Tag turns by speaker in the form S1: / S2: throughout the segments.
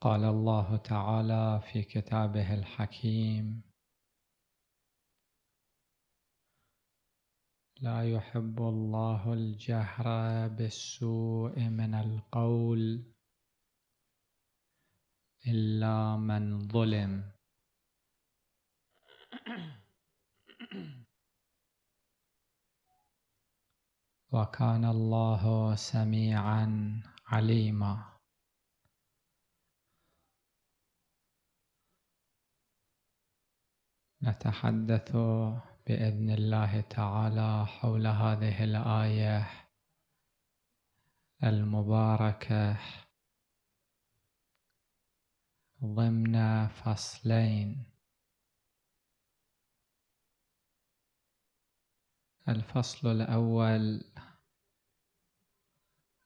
S1: قال الله تعالى في كتابه الحكيم لا يحب الله الجهر بالسوء من القول إلا من ظلم وكان الله سميعا عليما نتحدث باذن الله تعالى حول هذه الايه المباركه ضمن فصلين الفصل الاول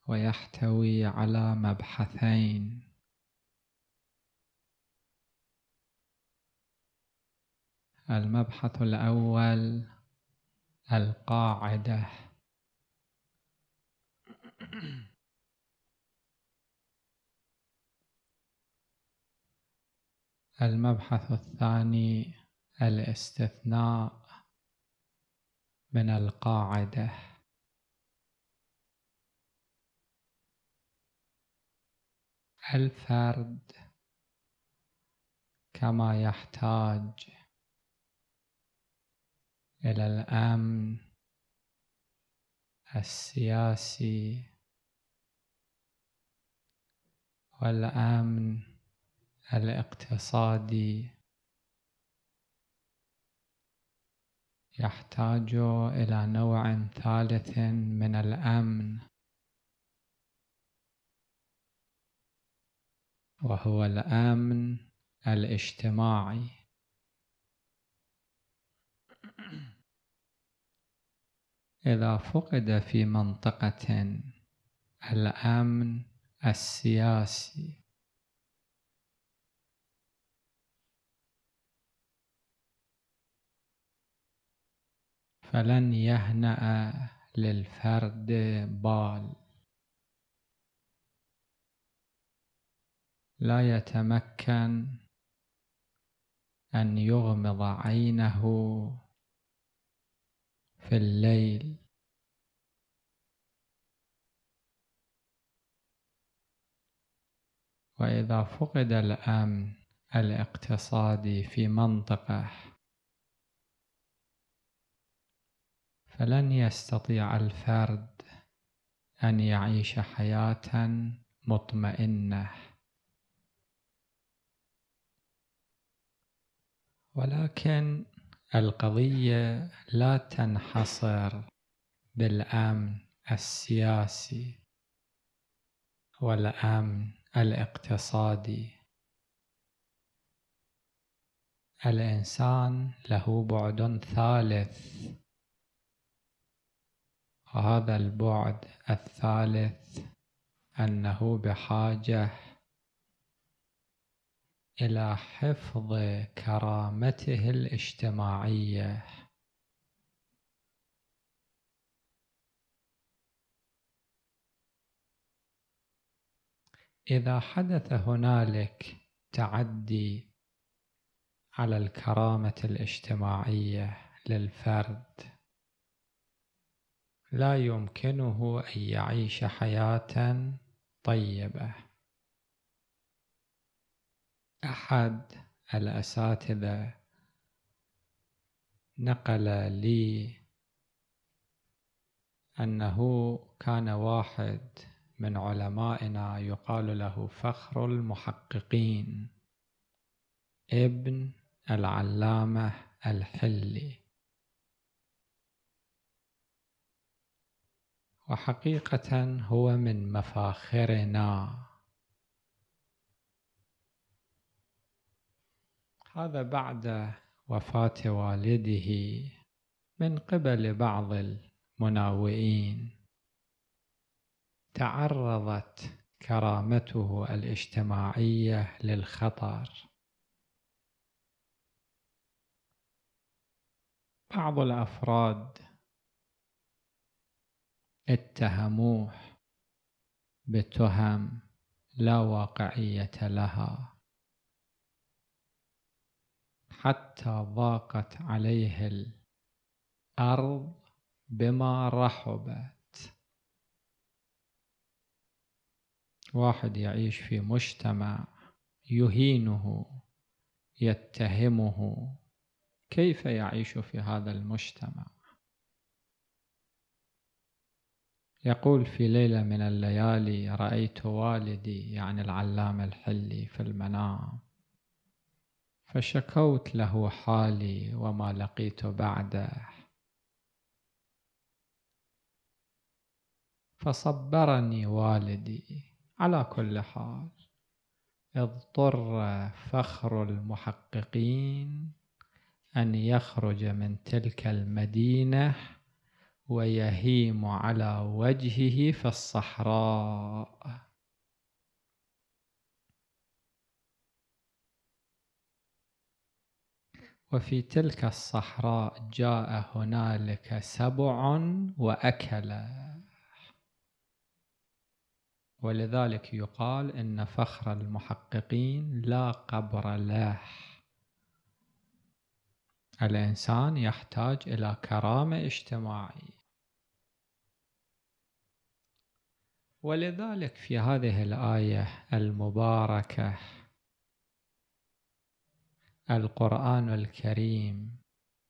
S1: ويحتوي على مبحثين المبحث الأول القاعدة المبحث الثاني الاستثناء من القاعدة الفرد كما يحتاج إلى الأمن السياسي والأمن الاقتصادي يحتاج إلى نوع ثالث من الأمن وهو الأمن الاجتماعي إذا فقد في منطقة الأمن السياسي فلن يهنأ للفرد بال لا يتمكن أن يغمض عينه في الليل واذا فقد الامن الاقتصادي في منطقه فلن يستطيع الفرد ان يعيش حياه مطمئنه ولكن القضية لا تنحصر بالأمن السياسي والأمن الاقتصادي الإنسان له بعد ثالث وهذا البعد الثالث أنه بحاجة إلى حفظ كرامته الاجتماعية إذا حدث هنالك تعدي على الكرامة الاجتماعية للفرد لا يمكنه أن يعيش حياة طيبة أحد الأساتذة نقل لي أنه كان واحد من علمائنا يقال له فخر المحققين ابن العلامة الحلي وحقيقة هو من مفاخرنا هذا بعد وفاة والده من قبل بعض المناوئين تعرضت كرامته الاجتماعية للخطر بعض الأفراد اتهموه بتهم لا واقعية لها حتى ضاقت عليه الأرض بما رحبت واحد يعيش في مجتمع يهينه يتهمه كيف يعيش في هذا المجتمع يقول في ليلة من الليالي رأيت والدي يعني العلام الحلي في المنام فشكوت له حالي وما لقيت بعده فصبرني والدي على كل حال اضطر فخر المحققين ان يخرج من تلك المدينه ويهيم على وجهه في الصحراء وفي تلك الصحراء جاء هنالك سبع واكل ولذلك يقال ان فخر المحققين لا قبر له الانسان يحتاج الى كرامه اجتماعيه ولذلك في هذه الايه المباركه القرآن الكريم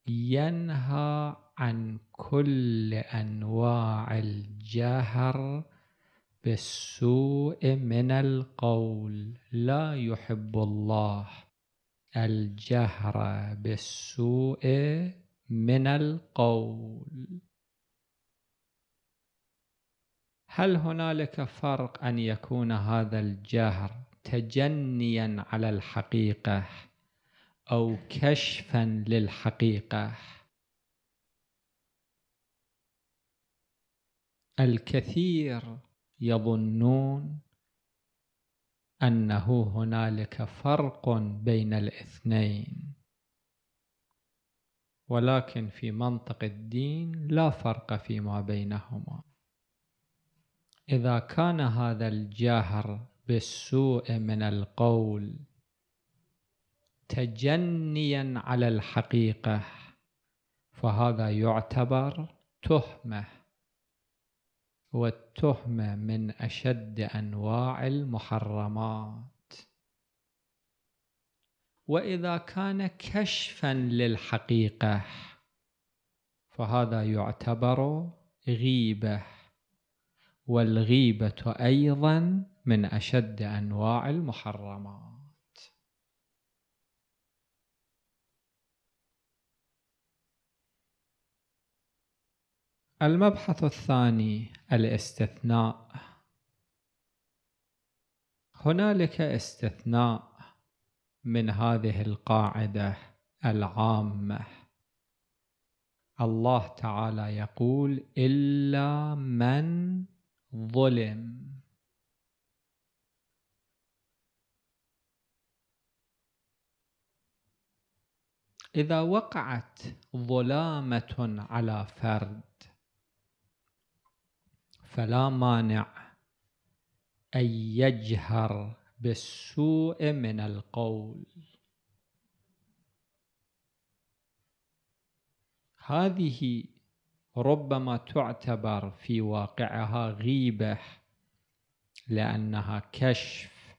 S1: ينهى عن كل أنواع الجهر بالسوء من القول لا يحب الله الجهر بالسوء من القول هل هنالك فرق أن يكون هذا الجهر تجنيا على الحقيقة او كشفا للحقيقه الكثير يظنون انه هنالك فرق بين الاثنين ولكن في منطق الدين لا فرق فيما بينهما اذا كان هذا الجهر بالسوء من القول تجنيا على الحقيقة فهذا يعتبر تهمة والتهمة من أشد أنواع المحرمات وإذا كان كشفا للحقيقة فهذا يعتبر غيبة والغيبة أيضا من أشد أنواع المحرمات المبحث الثاني الاستثناء هنالك استثناء من هذه القاعده العامه الله تعالى يقول الا من ظلم اذا وقعت ظلامه على فرد فلا مانع أن يجهر بالسوء من القول هذه ربما تعتبر في واقعها غيبة لأنها كشف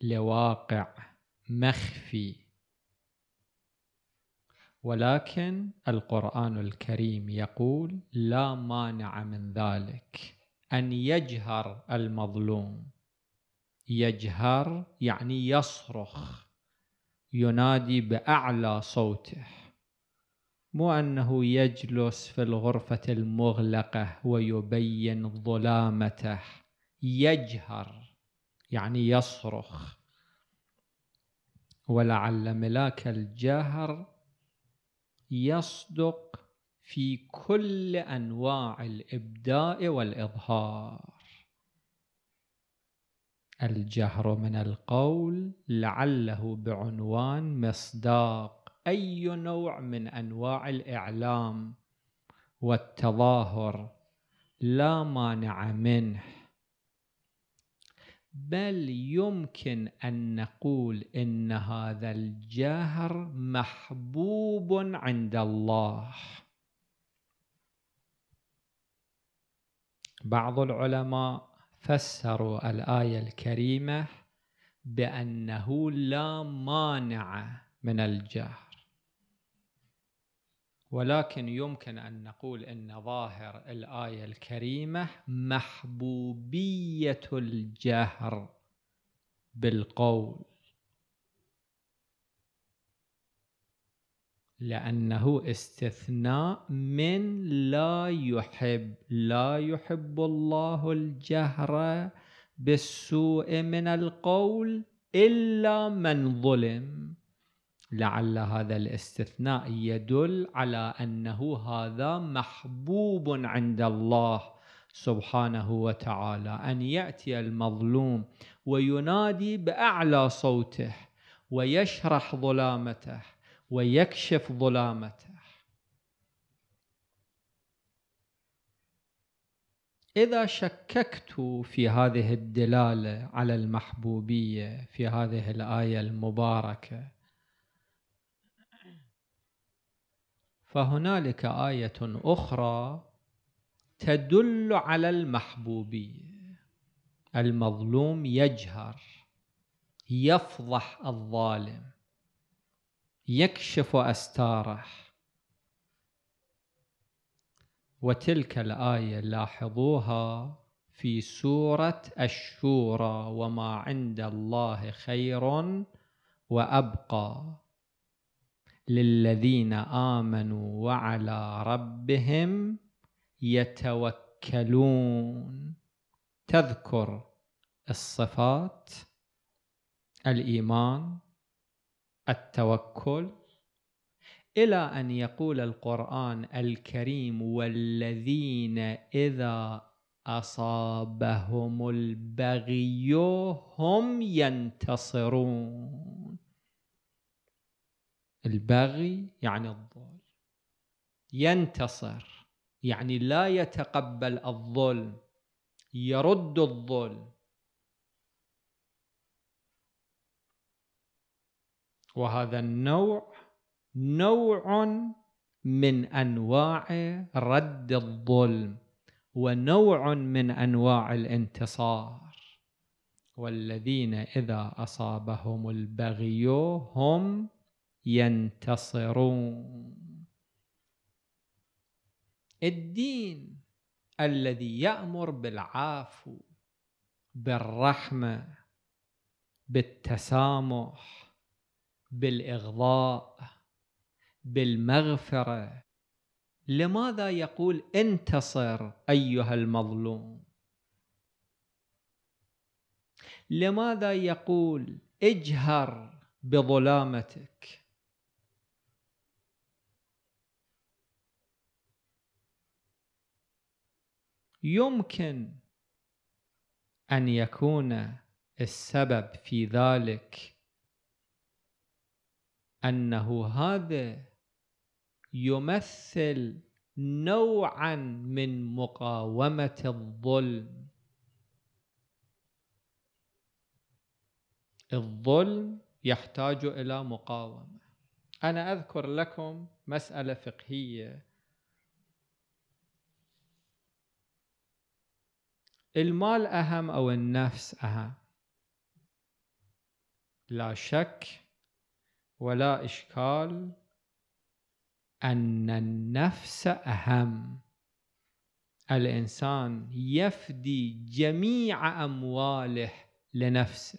S1: لواقع مخفي ولكن القرآن الكريم يقول لا مانع من ذلك أن يجهر المظلوم يجهر يعني يصرخ ينادي بأعلى صوته مو أنه يجلس في الغرفة المغلقة ويبين ظلامته يجهر يعني يصرخ ولعل ملاك الجاهر يصدق في كل انواع الابداع والاظهار الجهر من القول لعله بعنوان مصداق اي نوع من انواع الاعلام والتظاهر لا مانع منه بل يمكن ان نقول ان هذا الجهر محبوب عند الله بعض العلماء فسروا الآية الكريمة بأنه لا مانع من الجهر ولكن يمكن أن نقول أن ظاهر الآية الكريمة محبوبية الجهر بالقول لأنه استثناء من لا يحب لا يحب الله الجهر بالسوء من القول إلا من ظلم لعل هذا الاستثناء يدل على أنه هذا محبوب عند الله سبحانه وتعالى أن يأتي المظلوم وينادي بأعلى صوته ويشرح ظلامته ويكشف ظلامته إذا شككت في هذه الدلالة على المحبوبية في هذه الآية المباركة فهنالك آية أخرى تدل على المحبوبية المظلوم يجهر يفضح الظالم يكشف أستاره وتلك الآية لاحظوها في سورة الشورى وما عند الله خير وأبقى للذين آمنوا وعلى ربهم يتوكلون تذكر الصفات الإيمان التوكل الى ان يقول القران الكريم والذين اذا اصابهم البغي هم ينتصرون البغي يعني الظلم ينتصر يعني لا يتقبل الظلم يرد الظلم وهذا النوع نوع من انواع رد الظلم ونوع من انواع الانتصار والذين اذا اصابهم البغي هم ينتصرون الدين الذي يامر بالعفو بالرحمه بالتسامح بالإغضاء بالمغفرة لماذا يقول انتصر أيها المظلوم لماذا يقول اجهر بظلامتك يمكن ان يكون السبب في ذلك أنه هذا يمثل نوعا من مقاومة الظلم الظلم يحتاج إلى مقاومة أنا أذكر لكم مسألة فقهية المال أهم أو النفس أهم لا شك ولا إشكال أن النفس أهم الإنسان يفدي جميع أمواله لنفسه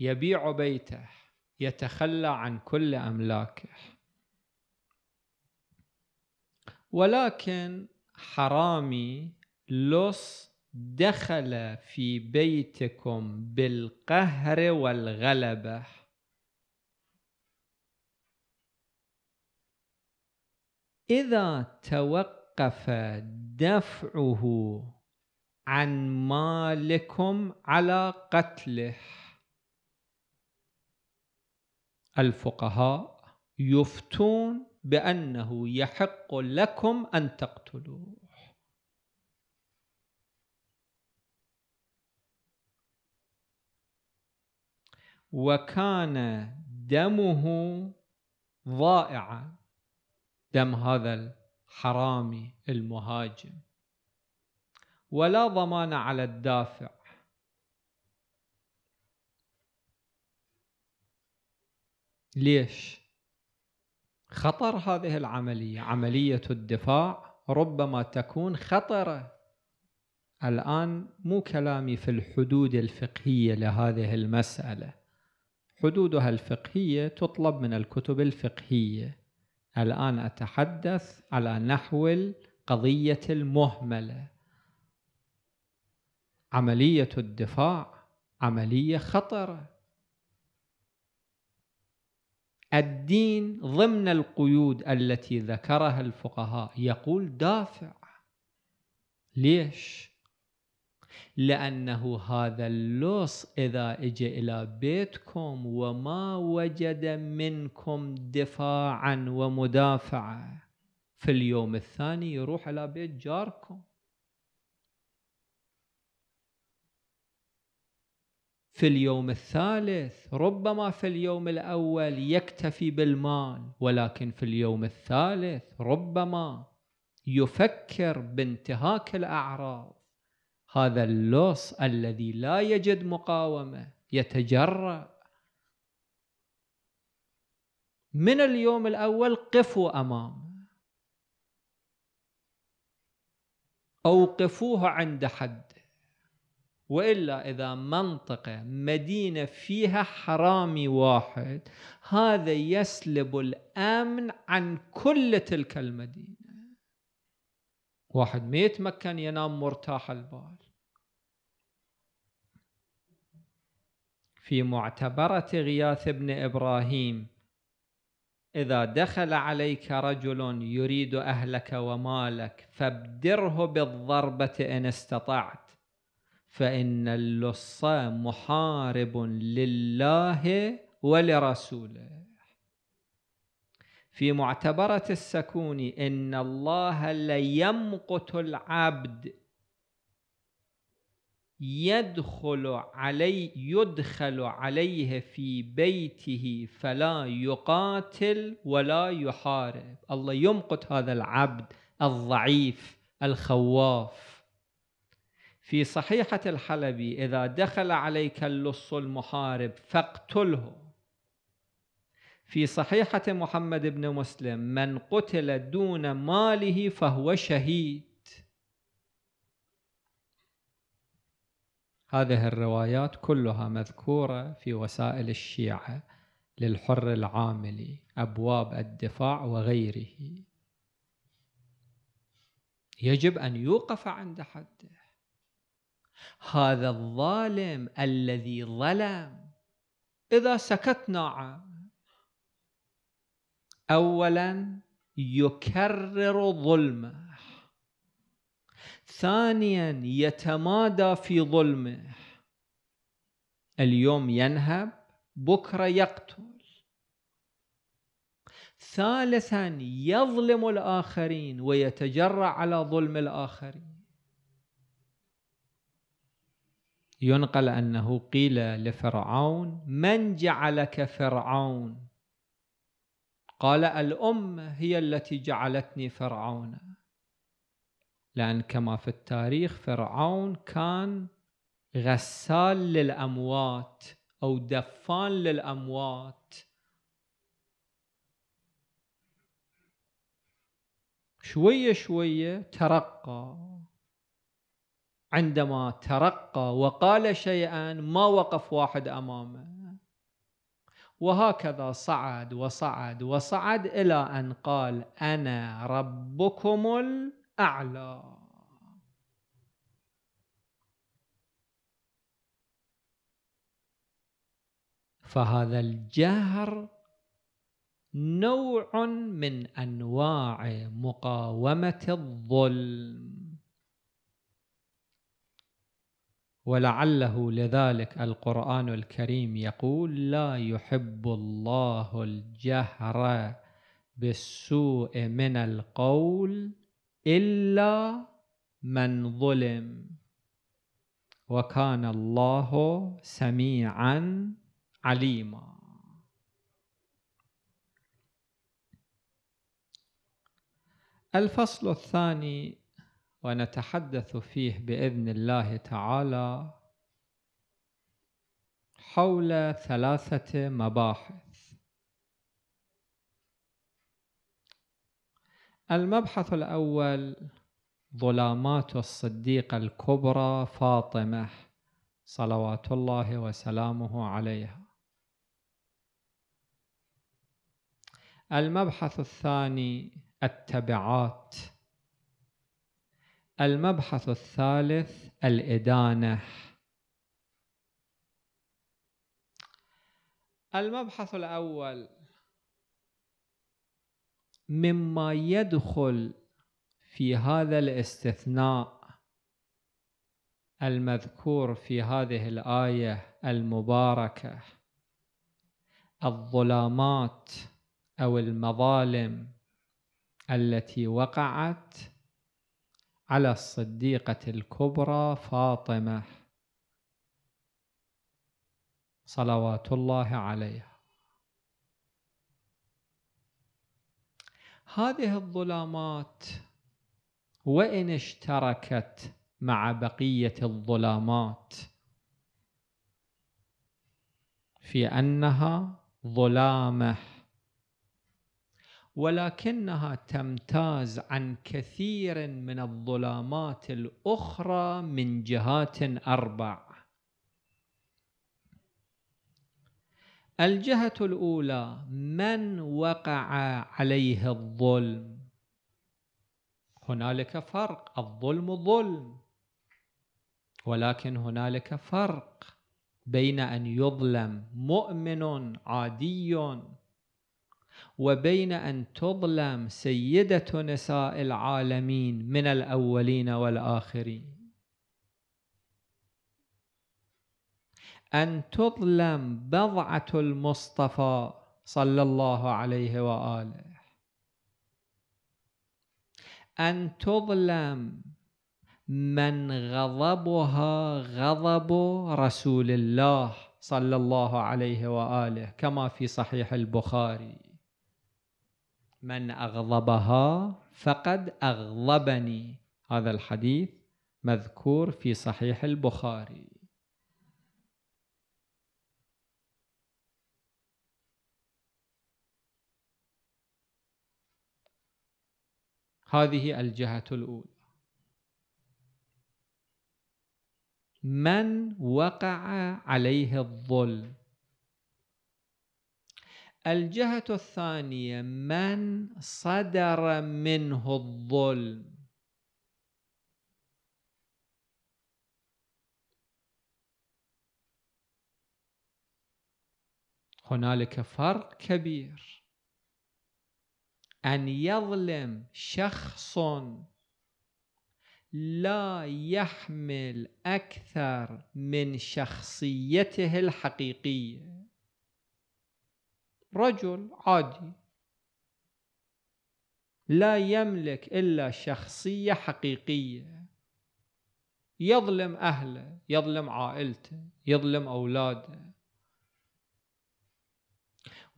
S1: يبيع بيته يتخلى عن كل أملاكه ولكن حرامي لص دخل في بيتكم بالقهر والغلبه إذا توقف دفعه عن مالكم على قتله الفقهاء يفتون بأنه يحق لكم أن تقتلوه وكان دمه ضائعا دم هذا الحرامي المهاجم ولا ضمان على الدافع ليش خطر هذه العمليه عمليه الدفاع ربما تكون خطره الان مو كلامي في الحدود الفقهيه لهذه المساله حدودها الفقهيه تطلب من الكتب الفقهيه الآن أتحدث على نحو القضية المهملة عملية الدفاع عملية خطرة الدين ضمن القيود التي ذكرها الفقهاء يقول دافع ليش؟ لأنه هذا اللص إذا إجى إلى بيتكم وما وجد منكم دفاعا ومدافعة في اليوم الثاني يروح إلى بيت جاركم في اليوم الثالث ربما في اليوم الأول يكتفي بالمال ولكن في اليوم الثالث ربما يفكر بانتهاك الأعراض هذا اللص الذي لا يجد مقاومه يتجرأ من اليوم الاول قفوا امامه اوقفوه عند حد والا اذا منطقه مدينه فيها حرامي واحد هذا يسلب الامن عن كل تلك المدينه واحد ما يتمكن ينام مرتاح البال في معتبرة غياث بن إبراهيم إذا دخل عليك رجل يريد أهلك ومالك فابدره بالضربة إن استطعت فإن اللص محارب لله ولرسوله في معتبرة السكون إن الله ليمقت العبد يدخل علي يدخل عليه في بيته فلا يقاتل ولا يحارب الله يمقت هذا العبد الضعيف الخواف في صحيحة الحلبي إذا دخل عليك اللص المحارب فاقتله في صحيحة محمد بن مسلم من قتل دون ماله فهو شهيد هذه الروايات كلها مذكورة في وسائل الشيعة للحر العاملي أبواب الدفاع وغيره يجب أن يوقف عند حده هذا الظالم الذي ظلم إذا سكتنا عنه أولا يكرر ظلمه ثانيا يتمادى في ظلمه اليوم ينهب بكرة يقتل ثالثا يظلم الآخرين ويتجرع على ظلم الآخرين ينقل أنه قيل لفرعون من جعلك فرعون قال الأمة هي التي جعلتني فرعونا لأن كما في التاريخ فرعون كان غسال للأموات أو دفان للأموات شوية شوية ترقى عندما ترقى وقال شيئا ما وقف واحد امامه وهكذا صعد وصعد وصعد الى ان قال انا ربكم أعلى فهذا الجهر نوع من أنواع مقاومة الظلم ولعله لذلك القرآن الكريم يقول لا يحب الله الجهر بالسوء من القول إلا من ظلم وكان الله سميعا عليما الفصل الثاني ونتحدث فيه باذن الله تعالى حول ثلاثه مباحث المبحث الأول ظلامات الصديقة الكبرى فاطمة صلوات الله وسلامه عليها المبحث الثاني التبعات المبحث الثالث الإدانة المبحث الأول مما يدخل في هذا الاستثناء المذكور في هذه الآية المباركة الظلامات أو المظالم التي وقعت على الصديقة الكبرى فاطمة صلوات الله عليها هذه الظلامات وان اشتركت مع بقيه الظلامات في انها ظلامه ولكنها تمتاز عن كثير من الظلامات الاخرى من جهات اربع الجهة الأولى من وقع عليه الظلم هنالك فرق الظلم ظلم ولكن هنالك فرق بين أن يظلم مؤمن عادي وبين أن تظلم سيدة نساء العالمين من الأولين والآخرين أن تظلم بضعة المصطفى صلى الله عليه وآله أن تظلم من غضبها غضب رسول الله صلى الله عليه وآله كما في صحيح البخاري من أغضبها فقد أغضبني هذا الحديث مذكور في صحيح البخاري هذه الجهة الأولى من وقع عليه الظلم الجهة الثانية من صدر منه الظلم هنالك فرق كبير أن يظلم شخص لا يحمل أكثر من شخصيته الحقيقية رجل عادي لا يملك إلا شخصية حقيقية يظلم أهله يظلم عائلته يظلم أولاده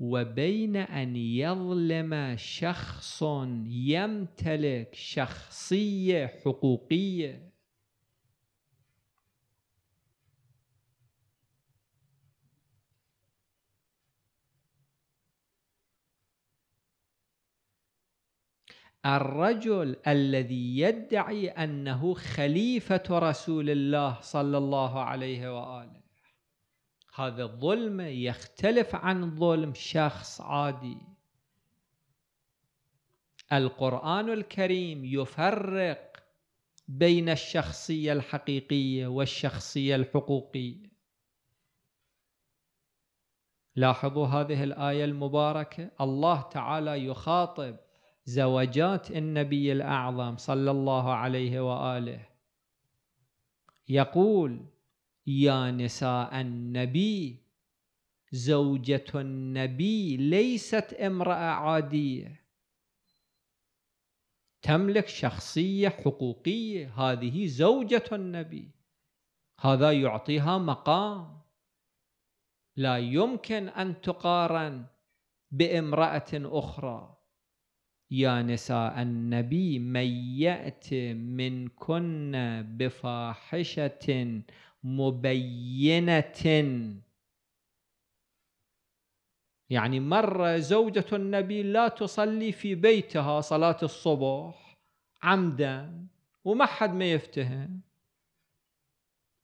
S1: وبين أن يظلم شخص يمتلك شخصية حقوقية الرجل الذي يدعي أنه خليفة رسول الله صلى الله عليه وآله هذا الظلم يختلف عن ظلم شخص عادي القرآن الكريم يفرق بين الشخصية الحقيقية والشخصية الحقوقية لاحظوا هذه الآية المباركة الله تعالى يخاطب زوجات النبي الأعظم صلى الله عليه وآله يقول يا نساء النبي زوجة النبي ليست امرأة عادية تملك شخصية حقوقية هذه زوجة النبي هذا يعطيها مقام لا يمكن أن تقارن بامرأة أخرى يا نساء النبي من يأت منكن بفاحشة مبينة يعني مرة زوجة النبي لا تصلي في بيتها صلاة الصبح عمدا وما حد ما يفتهم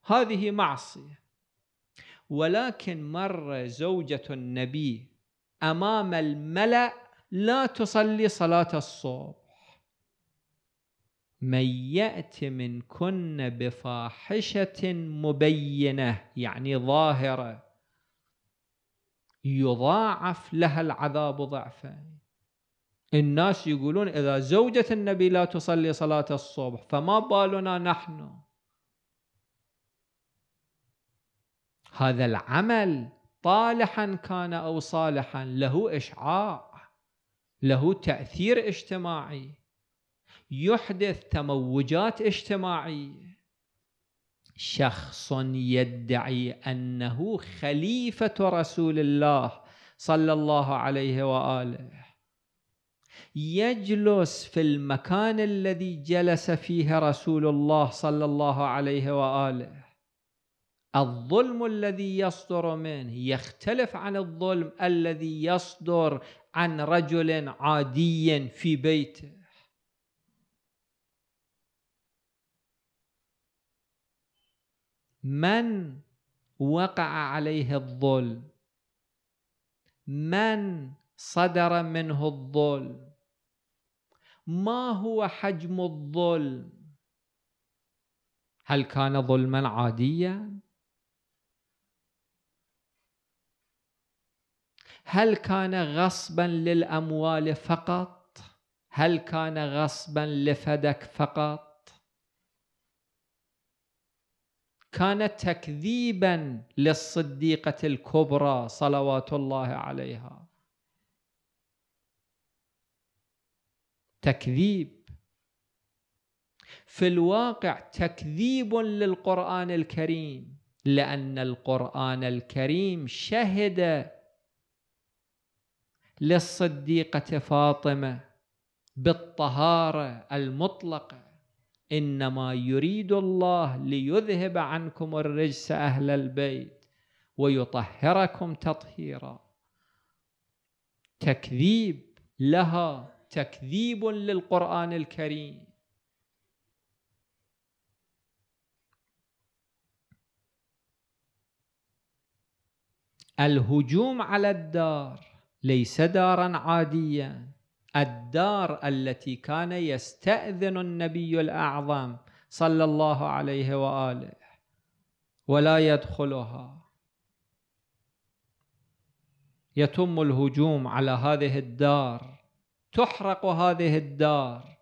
S1: هذه معصية ولكن مرة زوجة النبي أمام الملأ لا تصلي صلاة الصبح من يأت منكن بفاحشة مبينة يعني ظاهرة يضاعف لها العذاب ضعفين الناس يقولون إذا زوجة النبي لا تصلي صلاة الصبح فما بالنا نحن هذا العمل طالحا كان أو صالحا له إشعاع له تأثير اجتماعي يحدث تموجات اجتماعيه شخص يدعي انه خليفه رسول الله صلى الله عليه واله يجلس في المكان الذي جلس فيه رسول الله صلى الله عليه واله الظلم الذي يصدر منه يختلف عن الظلم الذي يصدر عن رجل عادي في بيته من وقع عليه الظلم من صدر منه الظلم ما هو حجم الظلم هل كان ظلما عاديا هل كان غصبا للاموال فقط هل كان غصبا لفدك فقط كان تكذيبا للصديقة الكبرى صلوات الله عليها تكذيب في الواقع تكذيب للقرآن الكريم لأن القرآن الكريم شهد للصديقة فاطمة بالطهارة المطلقة إنما يريد الله ليذهب عنكم الرجس أهل البيت ويطهركم تطهيرا تكذيب لها تكذيب للقرآن الكريم الهجوم على الدار ليس دارا عاديا الدار التي كان يستأذن النبي الأعظم صلى الله عليه وآله ولا يدخلها يتم الهجوم على هذه الدار تحرق هذه الدار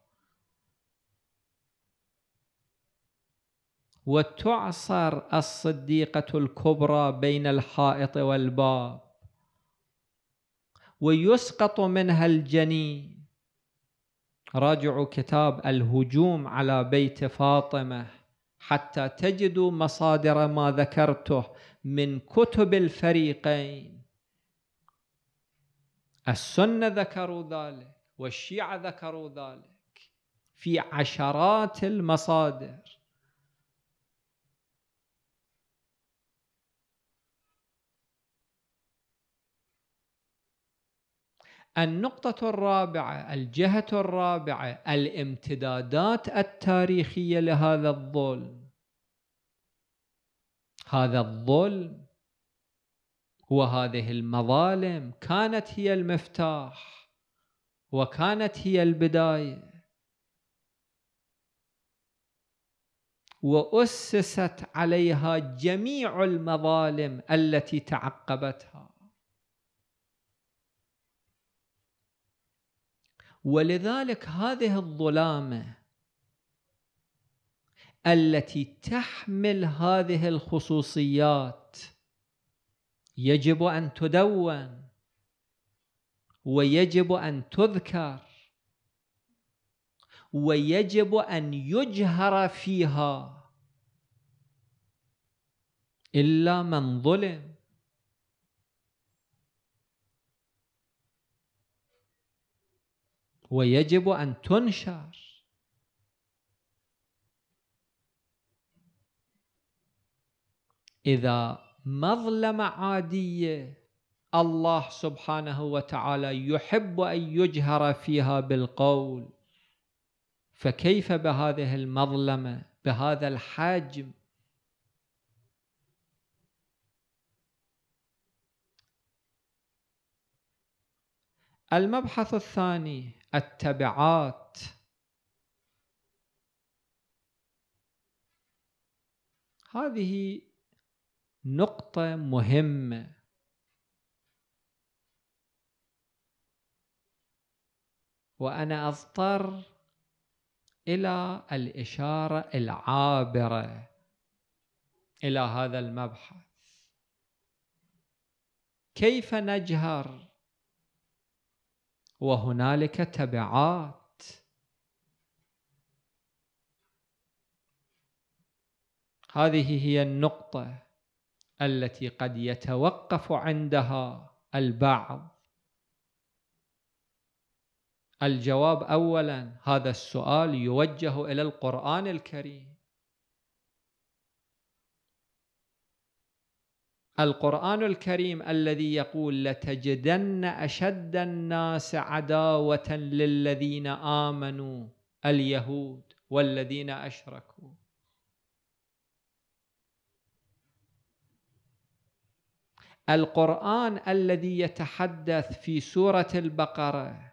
S1: وتعصر الصديقة الكبرى بين الحائط والباب ويسقط منها الجنين راجعوا كتاب الهجوم على بيت فاطمه حتى تجدوا مصادر ما ذكرته من كتب الفريقين السنه ذكروا ذلك والشيعه ذكروا ذلك في عشرات المصادر النقطة الرابعة الجهة الرابعة الامتدادات التاريخية لهذا الظلم هذا الظلم وهذه المظالم كانت هي المفتاح وكانت هي البداية وأسست عليها جميع المظالم التي تعقبتها ولذلك هذه الظلامه التي تحمل هذه الخصوصيات يجب ان تدون ويجب ان تذكر ويجب ان يجهر فيها الا من ظلم ويجب أن تنشر إذا مظلمة عادية الله سبحانه وتعالى يحب أن يجهر فيها بالقول فكيف بهذه المظلمة بهذا الحجم المبحث الثاني التبعات هذه نقطة مهمة وأنا أضطر إلى الإشارة العابرة إلى هذا المبحث كيف نجهر وهنالك تبعات هذه هي النقطة التي قد يتوقف عندها البعض الجواب أولا هذا السؤال يوجه إلى القرآن الكريم القرآن الكريم الذي يقول لتجدن أشد الناس عداوة للذين آمنوا اليهود والذين أشركوا القرآن الذي يتحدث في سورة البقرة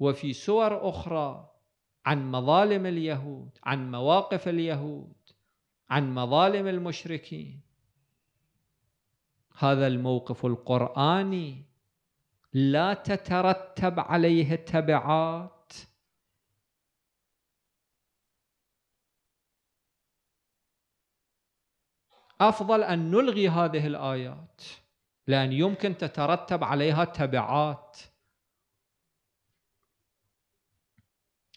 S1: وفي سور أخرى عن مظالم اليهود عن مواقف اليهود عن مظالم المشركين هذا الموقف القراني لا تترتب عليه تبعات افضل ان نلغي هذه الايات لان يمكن تترتب عليها تبعات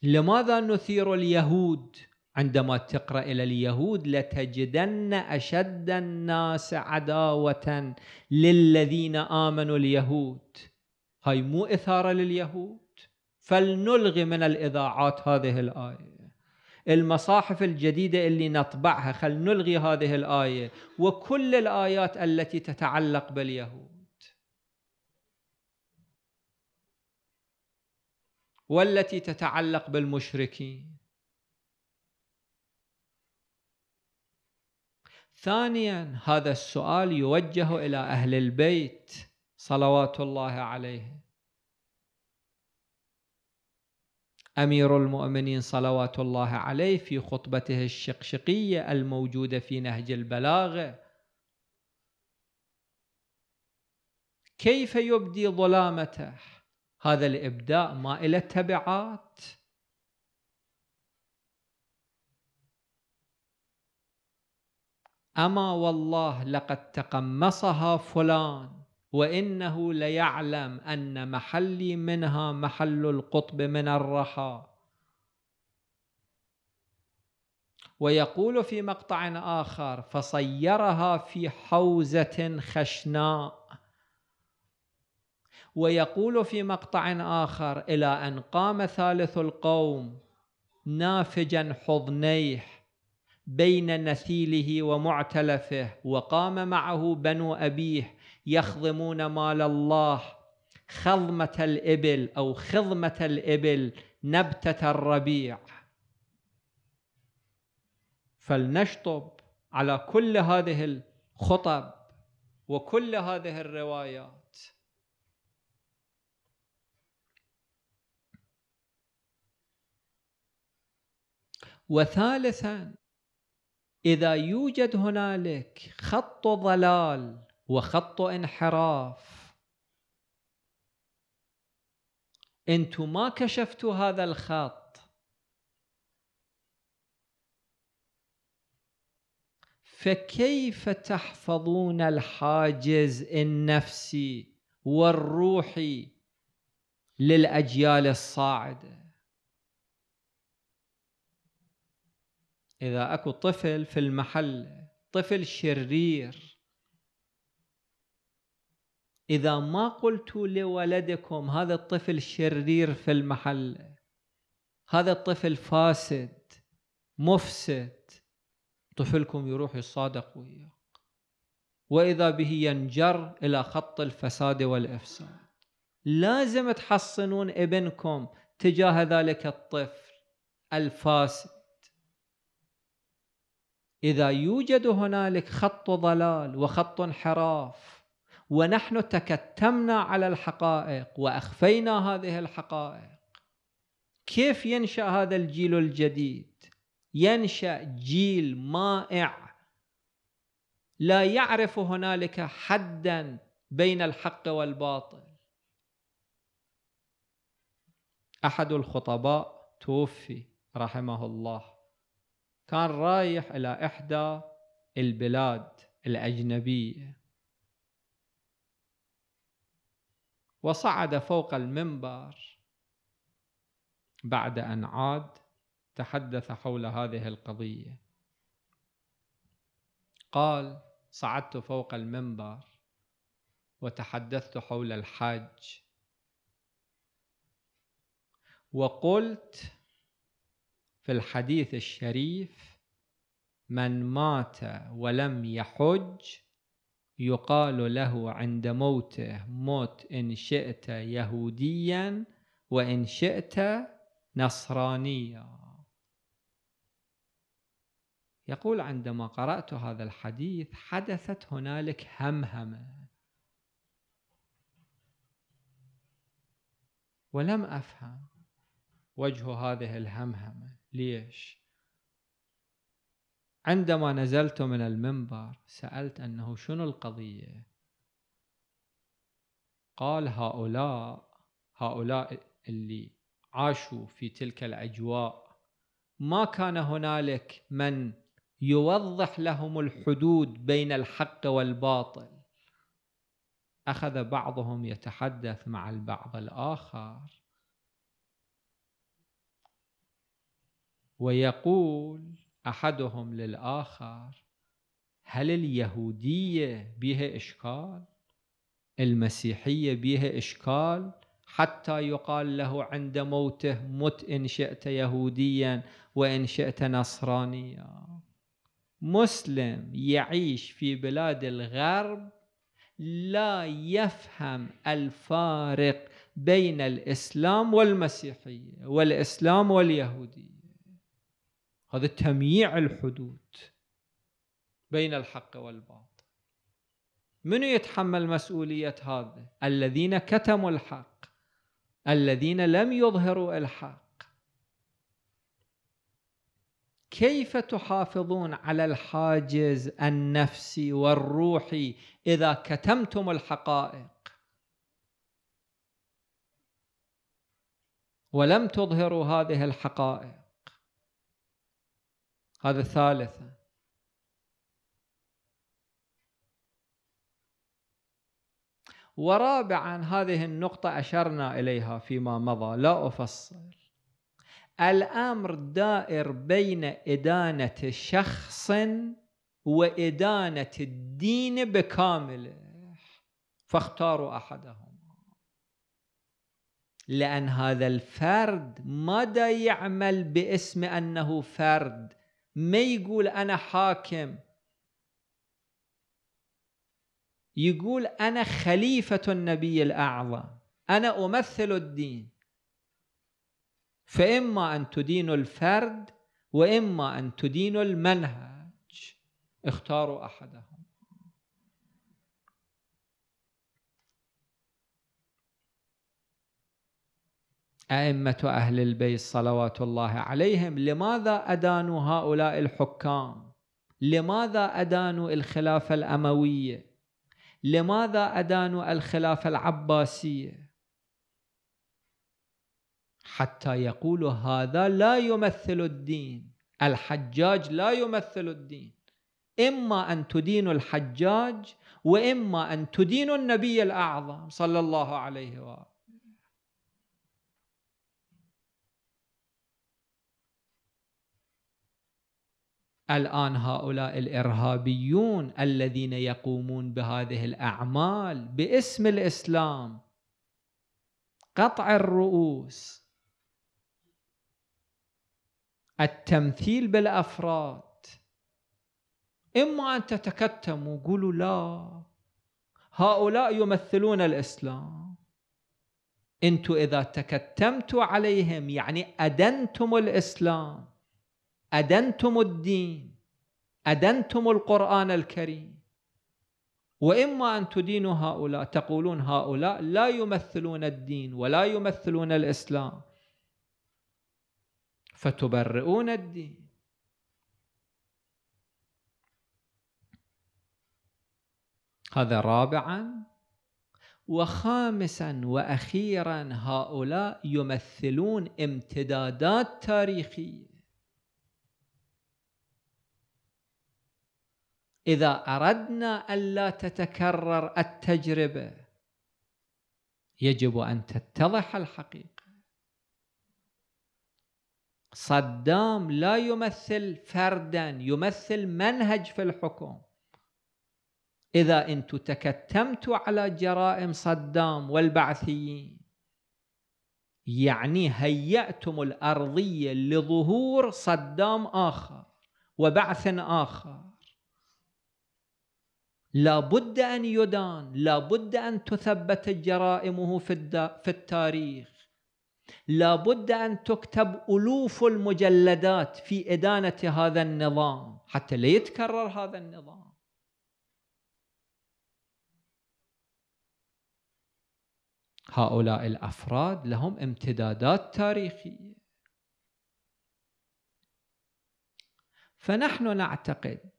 S1: لماذا نثير اليهود عندما تقرا الى اليهود لتجدن اشد الناس عداوه للذين امنوا اليهود هاي مو اثاره لليهود فلنلغي من الاذاعات هذه الايه المصاحف الجديده اللي نطبعها خل نلغي هذه الايه وكل الايات التي تتعلق باليهود والتي تتعلق بالمشركين ثانيا هذا السؤال يوجه إلى أهل البيت صلوات الله عليه أمير المؤمنين صلوات الله عليه في خطبته الشقشقية الموجودة في نهج البلاغة كيف يبدي ظلامته هذا الإبداء ما إلى تبعات أما والله لقد تقمصها فلان وإنه ليعلم أن محلي منها محل القطب من الرحى ويقول في مقطع آخر فصيرها في حوزة خشناء ويقول في مقطع آخر إلى أن قام ثالث القوم نافجا حضنيه بين نثيله ومعتلفه وقام معه بنو أبيه يخضمون مال الله خضمة الإبل أو خضمة الإبل نبتة الربيع فلنشطب على كل هذه الخطب وكل هذه الروايات وثالثا إذا يوجد هنالك خط ضلال وخط انحراف أنتم ما كشفتوا هذا الخط فكيف تحفظون الحاجز النفسي والروحي للأجيال الصاعده إذا أكو طفل في المحل طفل شرير إذا ما قلت لولدكم هذا الطفل شرير في المحل هذا الطفل فاسد مفسد طفلكم يروح يصادق وياه وإذا به ينجر إلى خط الفساد والإفساد لازم تحصنون ابنكم تجاه ذلك الطفل الفاسد إذا يوجد هنالك خط ضلال وخط انحراف ونحن تكتمنا على الحقائق وأخفينا هذه الحقائق كيف ينشأ هذا الجيل الجديد؟ ينشأ جيل مائع لا يعرف هنالك حدا بين الحق والباطل أحد الخطباء توفي رحمه الله كان رايح إلى إحدى البلاد الأجنبية وصعد فوق المنبر بعد أن عاد تحدث حول هذه القضية قال صعدت فوق المنبر وتحدثت حول الحج وقلت في الحديث الشريف من مات ولم يحج يقال له عند موته موت إن شئت يهوديا وإن شئت نصرانيا يقول عندما قرأت هذا الحديث حدثت هنالك همهمة ولم أفهم وجه هذه الهمهمة ليش عندما نزلت من المنبر سألت أنه شنو القضية قال هؤلاء هؤلاء اللي عاشوا في تلك الأجواء ما كان هنالك من يوضح لهم الحدود بين الحق والباطل أخذ بعضهم يتحدث مع البعض الآخر ويقول احدهم للاخر هل اليهوديه بها اشكال المسيحيه بها اشكال حتى يقال له عند موته مت ان شئت يهوديا وان شئت نصرانيا مسلم يعيش في بلاد الغرب لا يفهم الفارق بين الاسلام والمسيحيه والاسلام واليهوديه هذا تمييع الحدود بين الحق والباطل من يتحمل مسؤولية هذا الذين كتموا الحق الذين لم يظهروا الحق كيف تحافظون على الحاجز النفسي والروحي إذا كتمتم الحقائق ولم تظهروا هذه الحقائق هذا الثالث ورابعا هذه النقطة أشرنا إليها فيما مضى لا أفصل الأمر دائر بين إدانة شخص وإدانة الدين بكامله فاختاروا أحدهم لأن هذا الفرد ماذا يعمل باسم أنه فرد ما يقول أنا حاكم يقول أنا خليفة النبي الأعظم أنا أمثل الدين فإما أن تدين الفرد وإما أن تدين المنهج اختاروا أحدهم أئمة أهل البيت صلوات الله عليهم لماذا أدانوا هؤلاء الحكام لماذا أدانوا الخلافة الأموية لماذا أدانوا الخلافة العباسية حتى يقولوا هذا لا يمثل الدين الحجاج لا يمثل الدين إما أن تدينوا الحجاج وإما أن تدينوا النبي الأعظم صلى الله عليه وآله الان هؤلاء الارهابيون الذين يقومون بهذه الاعمال باسم الاسلام قطع الرؤوس التمثيل بالافراد اما ان تتكتموا وقولوا لا هؤلاء يمثلون الاسلام انتم اذا تكتمتوا عليهم يعني ادنتم الاسلام أدنتم الدين أدنتم القرآن الكريم وإما أن تدينوا هؤلاء تقولون هؤلاء لا يمثلون الدين ولا يمثلون الإسلام فتبرئون الدين هذا رابعا وخامسا واخيرا هؤلاء يمثلون امتدادات تاريخيه إذا أردنا ألا تتكرر التجربة يجب أن تتضح الحقيقة صدام لا يمثل فردا يمثل منهج في الحكم إذا انت تكتمتوا على جرائم صدام والبعثيين يعني هيأتم الأرضية لظهور صدام آخر وبعث آخر لابد أن يدان لابد أن تثبت جرائمه في, في التاريخ لابد أن تكتب ألوف المجلدات في إدانة هذا النظام حتى لا يتكرر هذا النظام هؤلاء الأفراد لهم امتدادات تاريخية فنحن نعتقد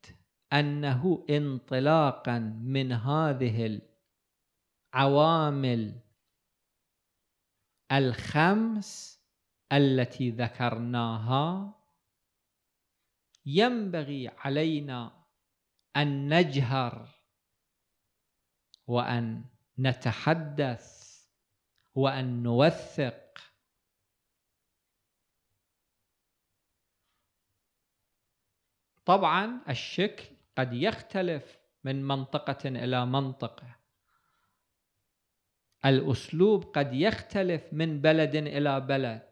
S1: أنه انطلاقا من هذه العوامل الخمس التي ذكرناها ينبغي علينا أن نجهر وأن نتحدث وأن نوثق طبعا الشكل قد يختلف من منطقة إلى منطقة الأسلوب قد يختلف من بلد إلى بلد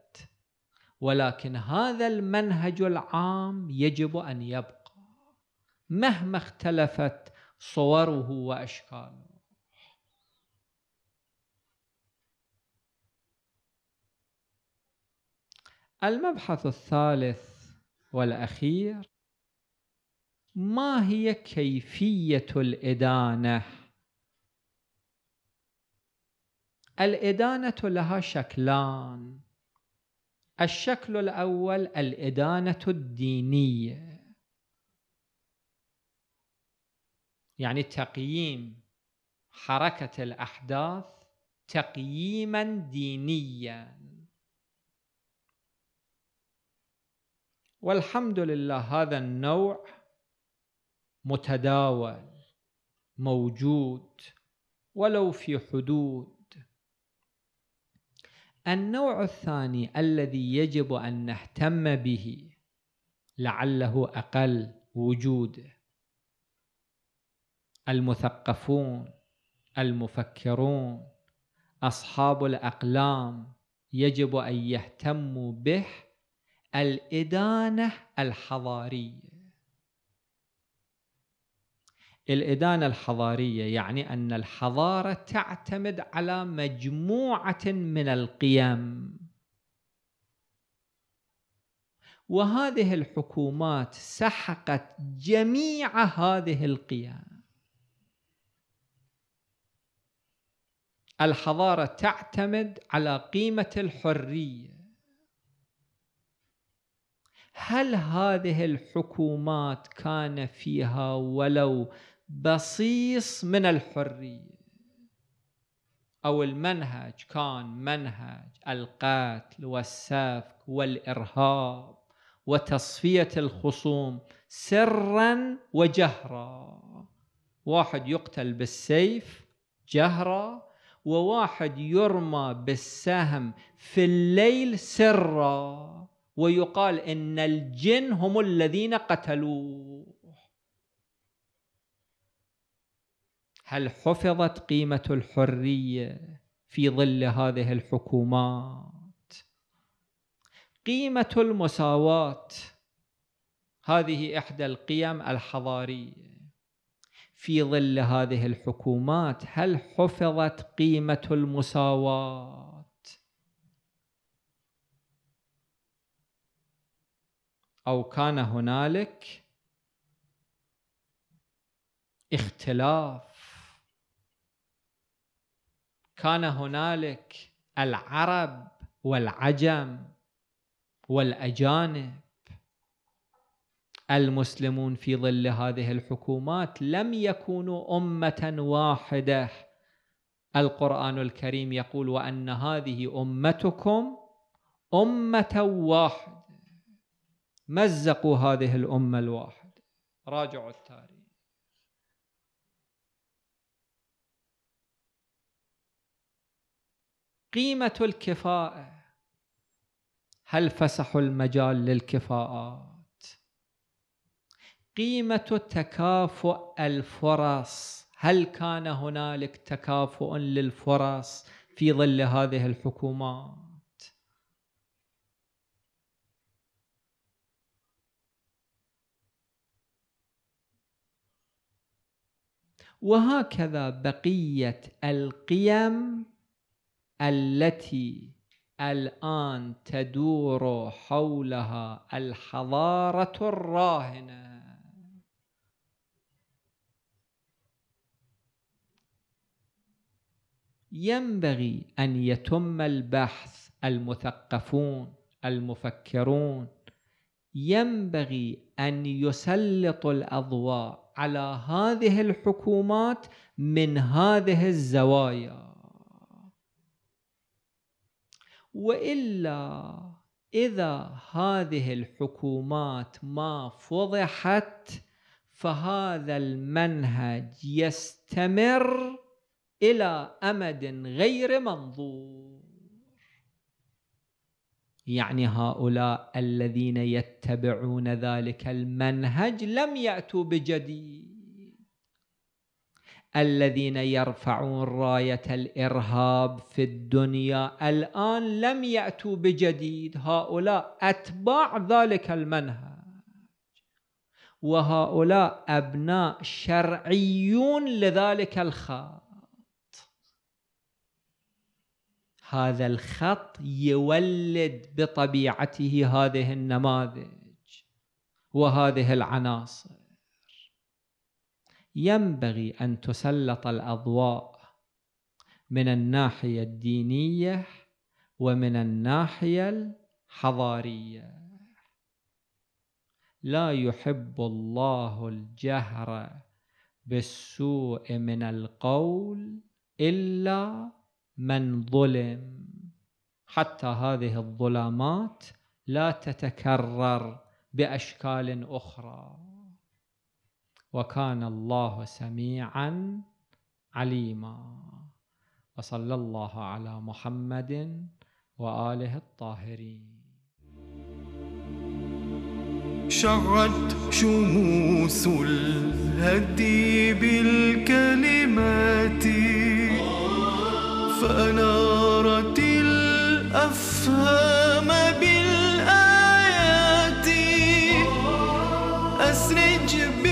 S1: ولكن هذا المنهج العام يجب أن يبقى مهما اختلفت صوره وأشكاله المبحث الثالث والأخير ما هي كيفية الإدانة؟ الإدانة لها شكلان الشكل الأول الإدانة الدينية يعني تقييم حركة الأحداث تقييما دينيا والحمد لله هذا النوع متداول موجود ولو في حدود النوع الثاني الذي يجب ان نهتم به لعله اقل وجوده المثقفون المفكرون اصحاب الاقلام يجب ان يهتموا به الادانه الحضاريه الإدانة الحضارية يعني أن الحضارة تعتمد على مجموعة من القيم وهذه الحكومات سحقت جميع هذه القيم الحضارة تعتمد على قيمة الحرية هل هذه الحكومات كان فيها ولو بصيص من الحريه او المنهج كان منهج القتل والسفك والارهاب وتصفيه الخصوم سرا وجهرا واحد يقتل بالسيف جهرا وواحد يرمى بالسهم في الليل سرا ويقال ان الجن هم الذين قتلوه هل حفظت قيمة الحرية في ظل هذه الحكومات قيمة المساواة هذه إحدى القيم الحضارية في ظل هذه الحكومات هل حفظت قيمة المساواة أو كان هنالك اختلاف كان هنالك العرب والعجم والاجانب المسلمون في ظل هذه الحكومات لم يكونوا امه واحده القران الكريم يقول وان هذه امتكم امه واحده مزقوا هذه الامه الواحده راجعوا التاريخ قيمة الكفاءة هل فسحوا المجال للكفاءات قيمة تكافؤ الفرص هل كان هنالك تكافؤ للفرص في ظل هذه الحكومات وهكذا بقيه القيم التي الآن تدور حولها الحضارة الراهنة ينبغي أن يتم البحث المثقفون المفكرون ينبغي أن يسلط الأضواء على هذه الحكومات من هذه الزوايا والا اذا هذه الحكومات ما فضحت فهذا المنهج يستمر الى امد غير منظور يعني هؤلاء الذين يتبعون ذلك المنهج لم ياتوا بجديد الذين يرفعون رايه الارهاب في الدنيا الان لم ياتوا بجديد هؤلاء اتباع ذلك المنهج وهؤلاء ابناء شرعيون لذلك الخط هذا الخط يولد بطبيعته هذه النماذج وهذه العناصر ينبغي أن تسلط الأضواء من الناحية الدينية ومن الناحية الحضارية لا يحب الله الجهر بالسوء من القول إلا من ظلم حتى هذه الظلامات لا تتكرر بأشكال أخرى وكان الله سميعا عليما وصلى الله على محمد واله الطاهرين
S2: شعت شموس الهدي بالكلمات فأنارت الأفهام بالآيات أسرج بالآيات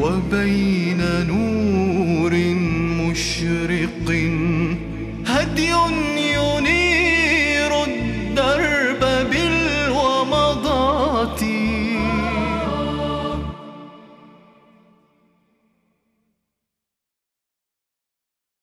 S2: وبين نور